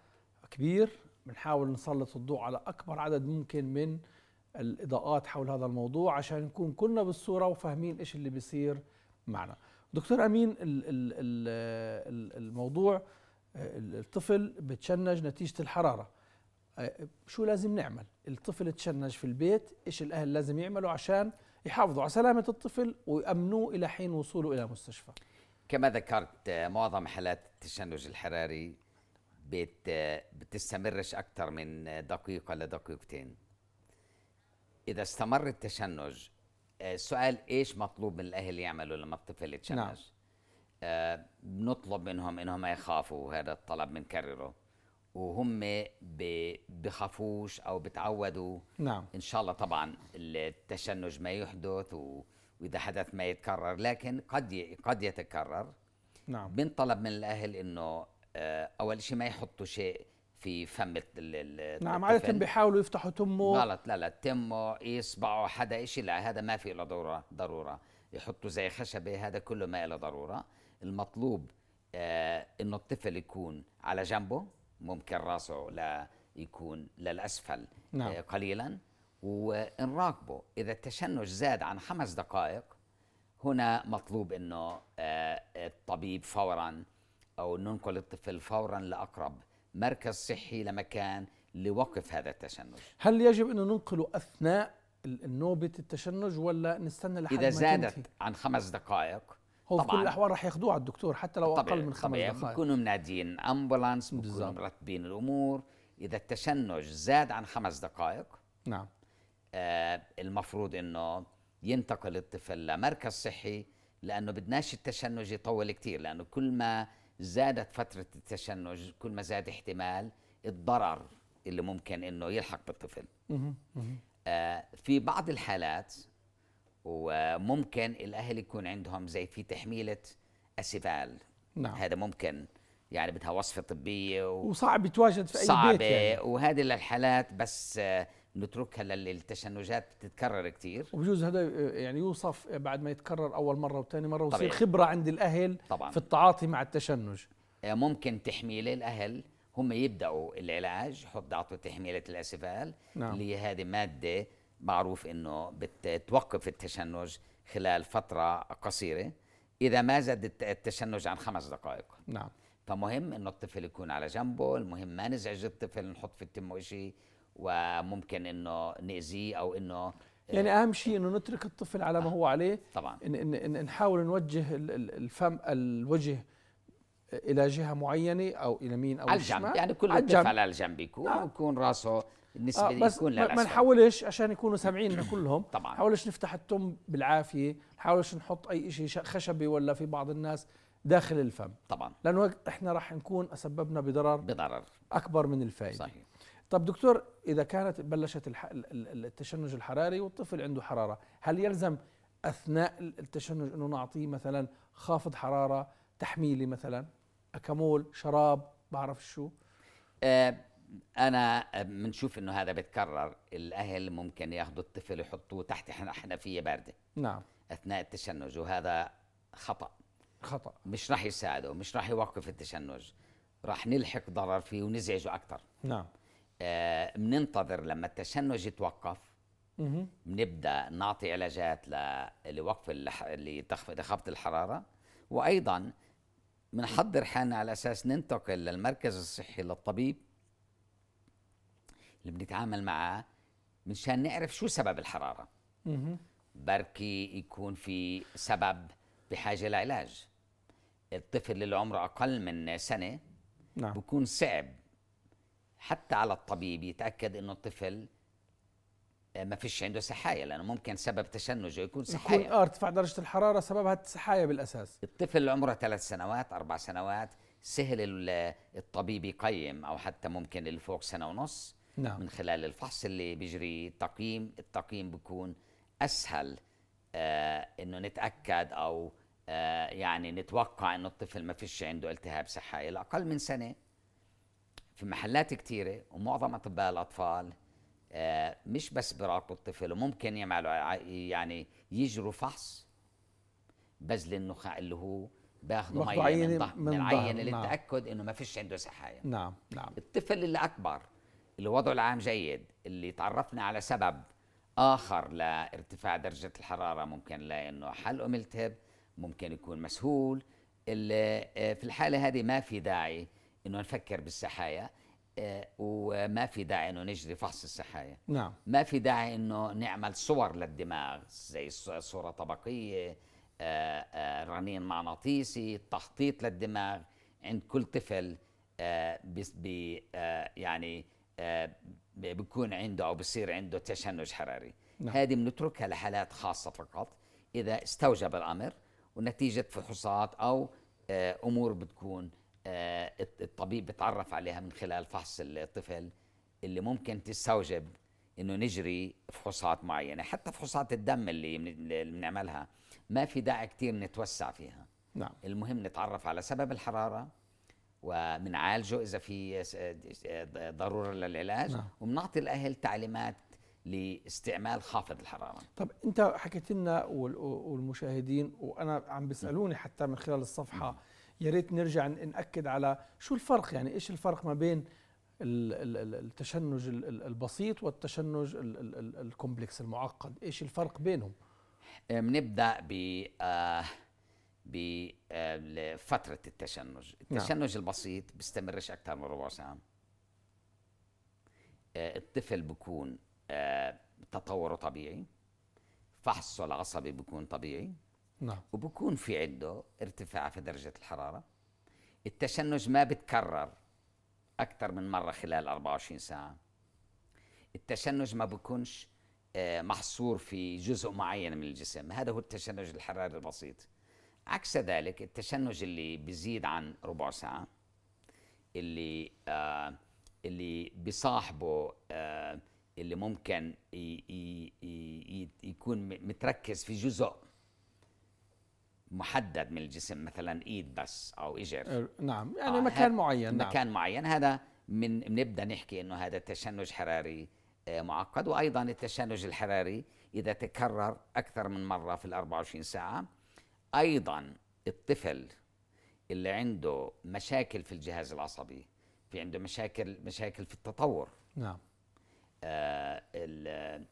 كبير بنحاول نسلط الضوء على اكبر عدد ممكن من الاضاءات حول هذا الموضوع عشان نكون كلنا بالصوره وفاهمين ايش اللي بيصير معنا دكتور امين الموضوع آه، الطفل بتشنج نتيجه الحراره شو لازم نعمل الطفل تشنج في البيت ايش الاهل لازم يعملوا عشان يحافظوا على سلامه الطفل ويامنوه الى حين وصوله الى مستشفى
كما ذكرت آه، معظم حالات التشنج الحراري بت آه، بتستمرش اكثر من آه، دقيقه لدقيقتين اذا استمر التشنج السؤال ايش مطلوب من الاهل يعملوا لما الطفل يتشنج نعم. نطلب بنطلب منهم انهم يخافوا وهذا الطلب بنكرره وهم بخافوش او بتعودوا نعم ان شاء الله طبعا التشنج ما يحدث واذا حدث ما يتكرر لكن قد قد يتكرر نعم بنطلب من الاهل انه آه، اول شيء ما يحطوا شيء في فم نعم، الطفل نعم عادة بيحاولوا
يفتحوا تمه غلط
لا لا تمه اصبعه حدا شيء لا هذا ما في له ضروره ضروره يحطوا زي خشبه هذا كله ما له ضروره المطلوب آه، انه الطفل يكون على جنبه ممكن راسه لا يكون للأسفل نعم. آه، قليلا ونراقبه إذا التشنج زاد عن خمس دقائق هنا مطلوب أنه آه، الطبيب فورا أو ننقل الطفل فورا لأقرب مركز صحي لمكان لوقف هذا التشنج
هل يجب أنه ننقله أثناء نوبة التشنج ولا نستنى لحد إذا ما زادت
عن خمس دقائق
هو طبعا في كل الاحوال راح ياخذوه على الدكتور حتى لو طبيعي اقل من خمس طبيعي دقائق بكونوا
مناديين امبولانس بكونوا مرتبين الامور اذا التشنج زاد عن خمس دقائق نعم آه المفروض انه ينتقل الطفل لمركز صحي لانه بدناش التشنج يطول كثير لانه كل ما زادت فتره التشنج كل ما زاد احتمال الضرر اللي ممكن انه يلحق بالطفل آه في بعض الحالات وممكن الاهل يكون عندهم زي في تحميله اسيفال نعم. هذا ممكن يعني بدها وصفه طبيه و... وصعب
يتواجد في اي صعبة بيت يعني.
وهذه للحالات بس آه، نتركها للتشنجات بتتكرر كثير
وبجوز هذا آه، يعني يوصف آه، بعد ما يتكرر اول مره وثاني مره ويصير خبره عند الاهل
طبعا. في التعاطي مع التشنج ممكن تحميله الاهل هم يبداوا العلاج حط يعطوا تحميله الاسيفال نعم. اللي هذه ماده معروف انه بتوقف التشنج خلال فتره قصيره اذا ما زاد التشنج عن خمس دقائق نعم فمهم انه الطفل يكون على جنبه المهم ما نزعج الطفل نحط في تمه شيء وممكن انه ناذيه
او انه يعني آه، اهم شيء انه نترك الطفل على ما آه، هو عليه طبعا إن, إن, إن نحاول نوجه الفم الوجه الى جهه معينه او الى مين او على الجنب يعني كل الطفل على الجنب يكون ويكون نعم. راسه بالنسبه آه بس يكون ما نحاولش عشان يكونوا سامعيننا كلهم [coughs] طبعا نحاولش نفتح التم بالعافيه نحاولش نحط اي شيء خشبي ولا في بعض الناس داخل الفم طبعا لانه احنا راح نكون اسببنا بضرر بضرر اكبر من الفائده صحيح طب دكتور اذا كانت بلشت التشنج الحراري والطفل عنده حراره هل يلزم اثناء التشنج انه نعطيه مثلا خافض حراره تحميلي مثلا اكمول شراب بعرف شو
آه انا بنشوف انه هذا بيتكرر الاهل ممكن ياخذوا الطفل يحطوه تحت حنفيه بارده نعم اثناء التشنج وهذا خطا خطا مش راح يساعده مش راح يوقف التشنج راح نلحق ضرر فيه ونزعجه اكثر نعم بننتظر آه لما التشنج يتوقف بنبدا نعطي علاجات لوقف لخفض الحراره وايضا بنحضر حالنا على اساس ننتقل للمركز الصحي للطبيب اللي بنتعامل معاه مشان نعرف شو سبب الحراره بركي يكون في سبب بحاجه لعلاج الطفل اللي عمره اقل من سنه نعم. بكون صعب حتى على الطبيب يتاكد انه الطفل آه، ما فيش عنده سحايا لانه ممكن سبب تشنجه يكون سحايا يكون
آه، ارتفاع درجه الحراره سببها السحايا بالاساس
الطفل اللي عمره ثلاث سنوات اربع سنوات سهل الطبيب يقيم او حتى ممكن اللي فوق سنه ونص نعم. من خلال الفحص اللي بيجري التقييم التقييم بيكون أسهل آه إنه نتأكد أو آه يعني نتوقع إنه الطفل ما فيش عنده التهاب صحي الأقل من سنة في محلات كثيرة ومعظم أطباء الأطفال آه مش بس بيراقبوا الطفل وممكن يعملوا يعني يجروا فحص بذل النخاع اللي هو بياخذوا ميه من, من, من العينه نعم. للتاكد نعم. انه ما فيش عنده سحايا نعم نعم الطفل اللي اكبر اللي وضعه العام جيد اللي تعرفنا على سبب آخر لارتفاع درجة الحرارة ممكن لأنه حل ملتهب ممكن يكون مسهول آه، في الحالة هذه ما في داعي أنه نفكر بالسحايا آه، وما في داعي انه نجري فحص السحايا نعم ما في داعي انه نعمل صور للدماغ زي صوره طبقيه آه، رنين مغناطيسي تخطيط للدماغ عند كل طفل يعني آه، بيكون عنده او بصير عنده تشنج حراري نعم. هذه بنتركها لحالات خاصه فقط اذا استوجب الامر ونتيجه فحوصات او آه، امور بتكون آه، الطبيب بتعرف عليها من خلال فحص الطفل اللي ممكن تستوجب انه نجري فحوصات معينه حتى فحوصات الدم اللي بنعملها ما في داعي كثير نتوسع فيها نعم المهم نتعرف على سبب الحراره ومن اذا في ضروره للعلاج نعم.
وبنعطي الاهل تعليمات
لاستعمال خافض الحراره
طب انت حكيت لنا والمشاهدين وانا عم بيسالوني حتى من خلال الصفحه نعم. يا ريت نرجع ناكد على شو الفرق يعني ايش الفرق ما بين التشنج البسيط والتشنج الكومبلكس المعقد ايش الفرق بينهم
بنبدا ب آه بفترة التشنج نعم. التشنج نعم. البسيط بيستمرش أكثر من ربع ساعة آه، الطفل بكون آه، تطوره طبيعي فحصه العصبي بكون طبيعي
نعم وبكون
في عنده ارتفاع في درجة الحرارة التشنج ما بتكرر أكثر من مرة خلال 24 ساعة التشنج ما بكونش آه، محصور في جزء معين من الجسم هذا هو التشنج الحراري البسيط عكس ذلك التشنج اللي بيزيد عن ربع ساعه اللي آه اللي بصاحبه آه اللي ممكن يكون متركز في جزء محدد من الجسم مثلا ايد بس او اجر
نعم يعني آه مكان معين نعم. مكان معين
هذا من بنبدا نحكي انه هذا تشنج حراري آه، معقد وايضا التشنج الحراري اذا تكرر اكثر من مره في ال 24 ساعه ايضا الطفل اللي عنده مشاكل في الجهاز العصبي في عنده مشاكل مشاكل في التطور نعم آه ال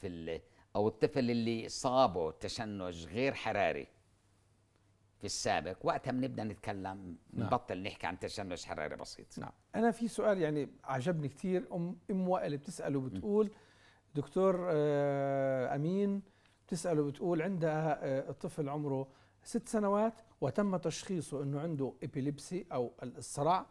في او الطفل اللي صابه تشنج غير حراري في السابق وقتها بنبدا نتكلم نعم. نبطل نعم. نحكي عن تشنج حراري بسيط نعم
انا في سؤال يعني عجبني كثير ام ام وائل بتساله بتقول دكتور آه، امين بتساله بتقول عندها آه، الطفل عمره ست سنوات وتم تشخيصه أنه عنده إبيليبسي أو الصرع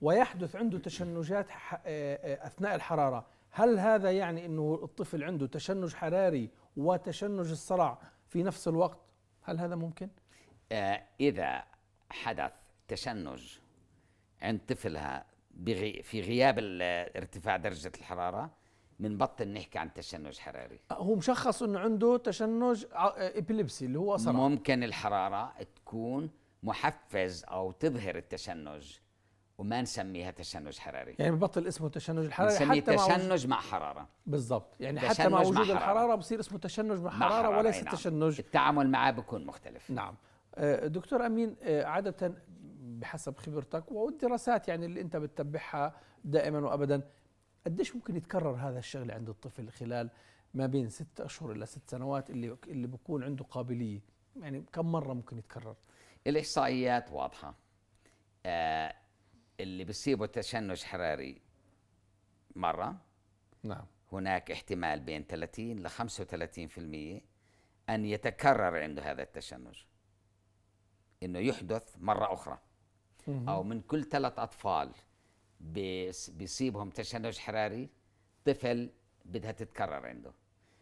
ويحدث عنده تشنجات آه، آه، أثناء الحرارة هل هذا يعني أنه الطفل عنده تشنج حراري وتشنج الصرع في نفس الوقت هل هذا ممكن؟
آه، إذا حدث تشنج عند طفلها في غياب ارتفاع درجة الحرارة بنبطل نحكي عن تشنج
حراري أه، هو مشخص انه عنده تشنج ابيليبسي أه، اللي هو صرع
ممكن الحراره تكون محفز او تظهر التشنج وما نسميها تشنج حراري يعني
ببطل اسمه تشنج الحراري نسميه حتى تشنج مع,
وز... مع حراره بالضبط يعني حتى مع وجود مع حرارة. الحراره
بصير اسمه تشنج مع, مع حراره, حرارة وليس نعم. تشنج التعامل معه بيكون مختلف نعم أه، دكتور امين عاده بحسب خبرتك والدراسات يعني اللي انت بتتبعها دائما وابدا قديش ممكن يتكرر هذا الشغل عند الطفل خلال ما بين ست أشهر إلى ست سنوات اللي اللي بكون عنده قابلية يعني كم مرة ممكن يتكرر
الإحصائيات واضحة آه اللي بيصيبه تشنج حراري مرة نعم هناك احتمال بين 30 ل 35% أن يتكرر عنده هذا التشنج أنه يحدث مرة أخرى أو من كل ثلاث أطفال بيصيبهم تشنج حراري طفل بدها تتكرر عنده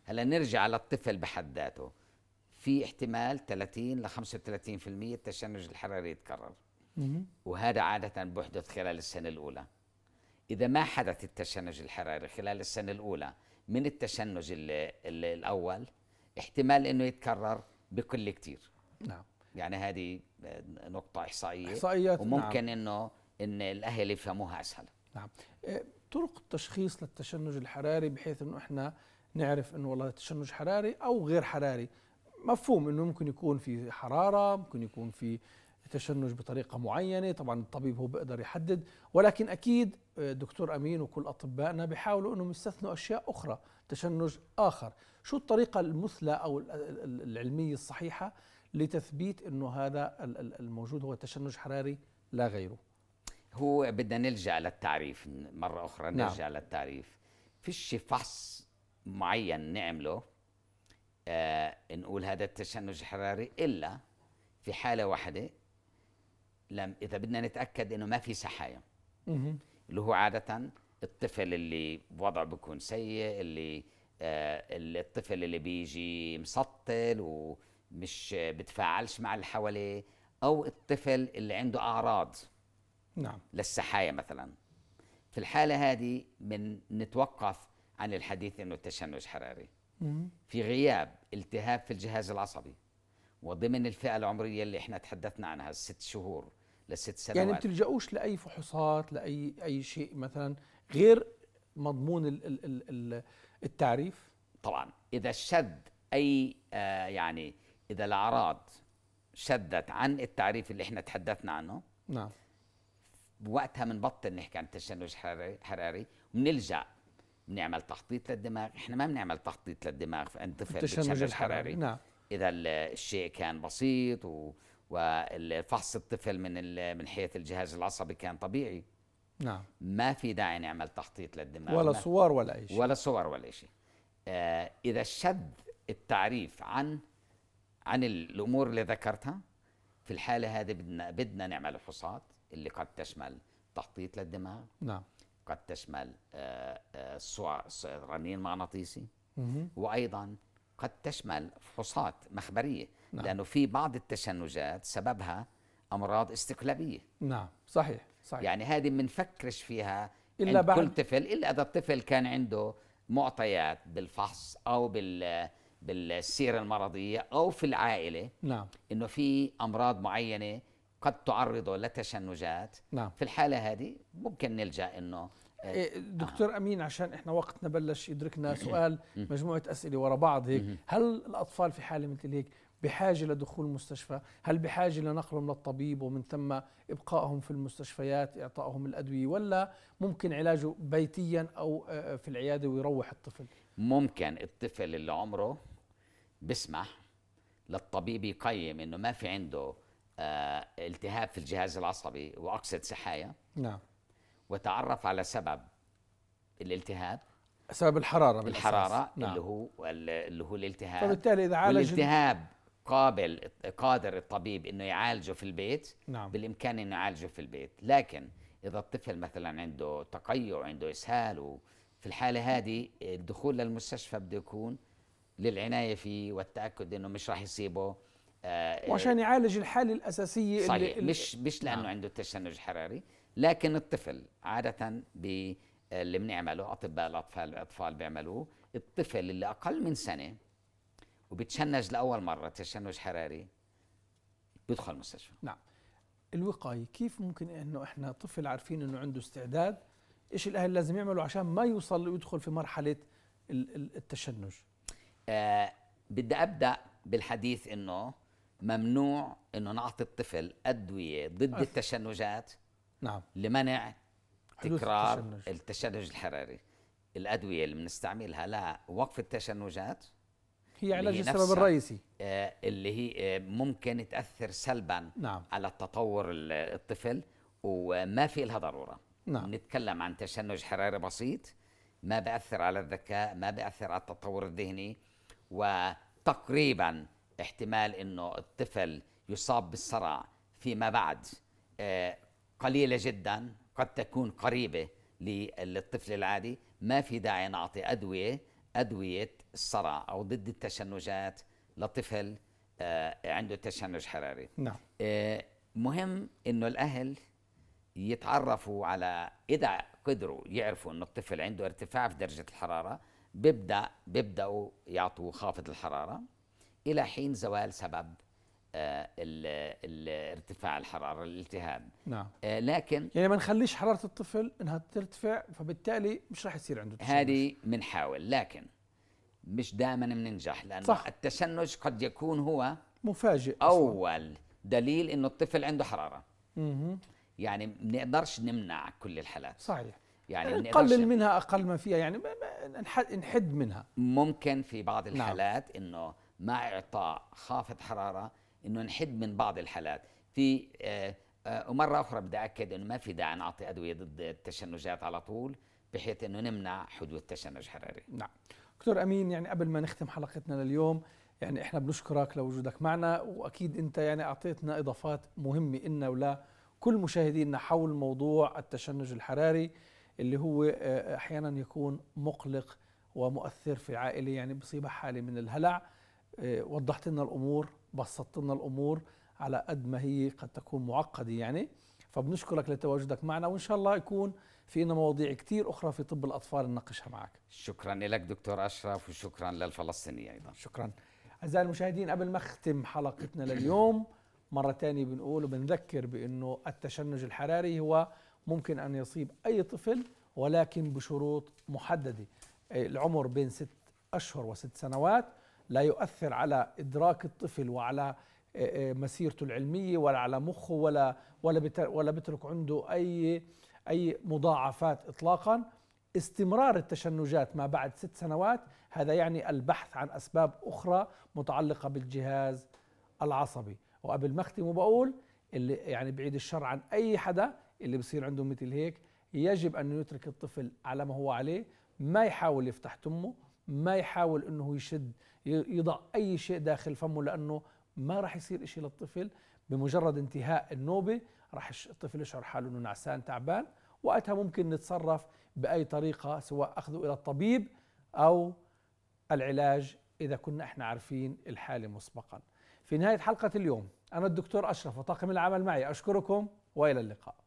هلا نرجع للطفل بحد ذاته في احتمال 30 ل 35% التشنج الحراري يتكرر وهذا عادة بحدث خلال السنة الأولى إذا ما حدث التشنج الحراري خلال السنة الأولى من التشنج الأول احتمال أنه يتكرر بكل كتير نعم يعني هذه آه، نقطة إحصائية إحصائيات نعم. وممكن نعم. أنه ان الاهل يفهموها
اسهل نعم إيه، طرق التشخيص للتشنج الحراري بحيث انه احنا نعرف انه والله التشنج حراري او غير حراري مفهوم انه ممكن يكون في حراره ممكن يكون في تشنج بطريقه معينه طبعا الطبيب هو بيقدر يحدد ولكن اكيد إيه، دكتور امين وكل اطبائنا بيحاولوا انهم يستثنوا اشياء اخرى تشنج اخر شو الطريقه المثلى او العلميه الصحيحه لتثبيت انه هذا الموجود هو تشنج حراري لا غيره هو بدنا نلجا
للتعريف مره اخرى نرجع نعم. للتعريف فيش فحص معين نعمله آه نقول هذا التشنج حراري الا في حاله واحده لم اذا بدنا نتاكد انه ما في سحايا اللي هو عاده الطفل اللي وضعه بيكون سيء اللي آه الطفل اللي بيجي مسطل ومش بتفاعلش مع اللي حواليه او الطفل اللي عنده اعراض نعم للسحايا مثلا في الحالة هذه من نتوقف عن الحديث أنه التشنج حراري في غياب التهاب في الجهاز العصبي وضمن الفئة العمرية اللي احنا تحدثنا عنها الست شهور لست سنوات يعني
بتلجأوش لأي فحوصات لأي أي شيء مثلا غير مضمون الـ الـ الـ التعريف
طبعا إذا شد أي آه يعني إذا الأعراض شدت عن التعريف اللي احنا تحدثنا عنه نعم بوقتها بنبطل نحكي عن تشنج حراري بنلجا بنعمل تخطيط للدماغ احنا ما بنعمل تخطيط للدماغ عند طفل التشنج الحراري نعم اذا الشيء كان بسيط و وفحص الطفل من من حيث الجهاز العصبي كان طبيعي نعم ما في داعي نعمل تخطيط للدماغ ولا صور ولا اي شيء ولا صور ولا شيء آه اذا شذ التعريف عن عن الامور اللي ذكرتها في الحاله هذه بدنا بدنا نعمل فحوصات اللي قد تشمل تخطيط للدماغ نعم قد تشمل آه، آه، رنين مغناطيسي وايضا قد تشمل فحوصات مخبريه نعم. لانه في بعض التشنجات سببها امراض استقلابيه
نعم صحيح صحيح يعني
هذه بنفكرش فيها الا بعد كل طفل الا اذا الطفل كان عنده معطيات بالفحص او بال بالسيره المرضيه او في العائله نعم انه في امراض معينه قد تعرضه لتشنجات نعم. في الحاله هذه ممكن
نلجا انه آه، إيه، دكتور آه. امين عشان احنا وقتنا بلش يدركنا سؤال مجموعه اسئله ورا بعض هيك هل الاطفال في حاله مثل هيك بحاجه لدخول مستشفى هل بحاجه لنقلهم للطبيب ومن ثم ابقائهم في المستشفيات اعطائهم الادويه ولا ممكن علاجه بيتيا او آه، آه، في العياده ويروح الطفل
ممكن الطفل اللي عمره بسمح للطبيب يقيم انه ما في عنده آه، التهاب في الجهاز العصبي واقصد سحايا نعم وتعرف على سبب الالتهاب
سبب الحراره بالأساس. الحراره نعم. اللي
هو اللي هو الالتهاب فبالتالي اذا عالج الالتهاب قابل قادر الطبيب انه يعالجه في البيت نعم. بالامكان انه يعالجه في البيت لكن اذا الطفل مثلا عنده تقيع عنده اسهال في الحاله هذه الدخول للمستشفى بده يكون للعنايه فيه والتاكد انه مش راح يصيبه آه، وعشان
يعالج الحالة الأساسية صحيح اللي, اللي مش مش لأنه نعم. عنده
تشنج حراري لكن الطفل عادة اللي بنعمله أطباء الأطفال الأطفال بيعملوه الطفل اللي أقل من سنة وبتشنج لأول مرة تشنج حراري بيدخل المستشفى
نعم الوقاية كيف ممكن أنه إحنا طفل عارفين أنه عنده استعداد إيش الأهل لازم يعملوا عشان ما يوصل ويدخل في مرحلة التشنج
آه بدي أبدأ بالحديث أنه ممنوع انه نعطي الطفل ادويه ضد أف. التشنجات نعم لمنع
تكرار التشنج.
التشنج الحراري الادويه اللي بنستعملها لوقف التشنجات
هي علاج السبب الرئيسي
آه، اللي هي آه، ممكن تاثر سلبا نعم. على التطور الطفل وما في لها ضروره نعم. نتكلم عن تشنج حراري بسيط ما بأثر على الذكاء ما بأثر على التطور الذهني وتقريبا احتمال انه الطفل يصاب بالصرع فيما بعد آه، قليله جدا قد تكون قريبه للطفل العادي ما في داعي نعطي ادويه ادويه الصرع او ضد التشنجات لطفل آه، عنده تشنج حراري نعم آه، مهم انه الاهل يتعرفوا على اذا قدروا يعرفوا انه الطفل عنده ارتفاع في درجه الحراره بيبدا بيبداوا يعطوا خافض الحراره الى حين زوال سبب آه، ارتفاع الحراره الالتهاب
نعم آه، لكن يعني ما نخليش حراره الطفل انها ترتفع فبالتالي مش راح يصير عنده تشنج
هذه بنحاول لكن مش دائما بننجح لانه صح. التشنج قد يكون هو مفاجئ اول أصلاً. دليل انه الطفل عنده حراره مه. يعني بنقدرش نمنع كل الحالات صحيح يعني نقلل
منها اقل ما فيها يعني نحد منها ممكن
في بعض نعم. الحالات نعم. انه مع اعطاء خافض حراره انه نحد من بعض الحالات في آه، آه، ومره اخرى بدي اكد انه ما في داعي نعطي ادويه ضد التشنجات على طول بحيث انه نمنع حدوث تشنج حراري نعم
دكتور امين يعني قبل ما نختم حلقتنا لليوم يعني احنا بنشكرك لوجودك معنا واكيد انت يعني اعطيتنا اضافات مهمه إلنا ولا كل مشاهدينا حول موضوع التشنج الحراري اللي هو آه، احيانا يكون مقلق ومؤثر في العائله يعني بصيبه حاله من الهلع آه، وضحت لنا الامور بسطت لنا الامور على قد ما هي قد تكون معقده يعني فبنشكرك لتواجدك معنا وان شاء الله يكون في لنا مواضيع كثير اخرى في طب الاطفال نناقشها معك
شكرا لك دكتور اشرف وشكرا للفلسطيني ايضا شكرا
اعزائي المشاهدين قبل ما اختم حلقتنا لليوم مرة ثانية بنقول وبنذكر بأنه التشنج الحراري هو ممكن أن يصيب أي طفل ولكن بشروط محددة العمر بين ست أشهر وست سنوات لا يؤثر على إدراك الطفل وعلى آه، آه، مسيرته العلمية ولا على مخه ولا ولا ولا بترك عنده أي أي مضاعفات إطلاقا استمرار التشنجات ما بعد ست سنوات هذا يعني البحث عن أسباب أخرى متعلقة بالجهاز العصبي وقبل ما أختم وبقول اللي يعني بعيد الشر عن أي حدا اللي بصير عنده مثل هيك يجب أن يترك الطفل على ما هو عليه ما يحاول يفتح تمه ما يحاول أنه يشد يضع أي شيء داخل فمه لأنه ما راح يصير إشي للطفل بمجرد انتهاء النوبة راح الطفل يشعر حاله أنه نعسان تعبان وقتها ممكن نتصرف بأي طريقة سواء أخذه إلى الطبيب أو العلاج إذا كنا إحنا عارفين الحالة مسبقا في نهاية حلقة اليوم أنا الدكتور أشرف وطاقم العمل معي أشكركم وإلى اللقاء